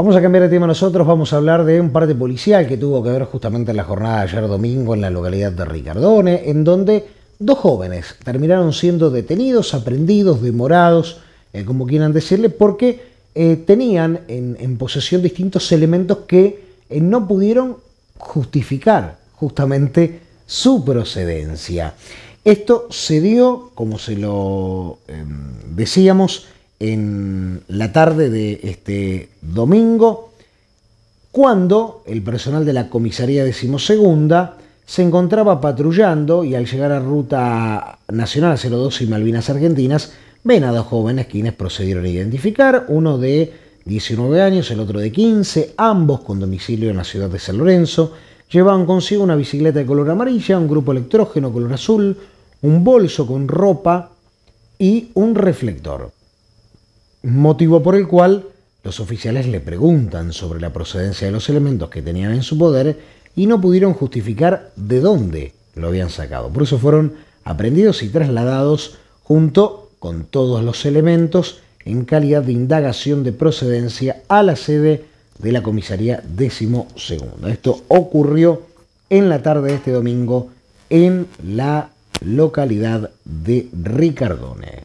Vamos a cambiar de tema nosotros, vamos a hablar de un parte policial que tuvo que ver justamente en la jornada de ayer domingo en la localidad de Ricardone, en donde dos jóvenes terminaron siendo detenidos, aprendidos, demorados, eh, como quieran decirle, porque eh, tenían en, posesión distintos elementos que eh, no pudieron justificar justamente su procedencia. Esto se dio, como se lo em, decíamos, en la tarde de este domingo, cuando el personal de la comisaría decimosegunda se encontraba patrullando y al llegar a Ruta Nacional 02 y Malvinas Argentinas, ven a dos jóvenes quienes procedieron a identificar, uno de 19 años, el otro de 15, ambos con domicilio en la ciudad de San Lorenzo, llevaban consigo una bicicleta de color amarilla, un grupo electrógeno color azul, un bolso con ropa y un reflector motivo por el cual los oficiales le preguntan sobre la procedencia de los elementos que tenían en su poder y no pudieron justificar de dónde lo habían sacado. Por eso fueron aprendidos y trasladados junto con todos los elementos en calidad de indagación de procedencia a la sede de la comisaría décimo segundo. Esto ocurrió en la tarde de este domingo en la localidad de Ricardones.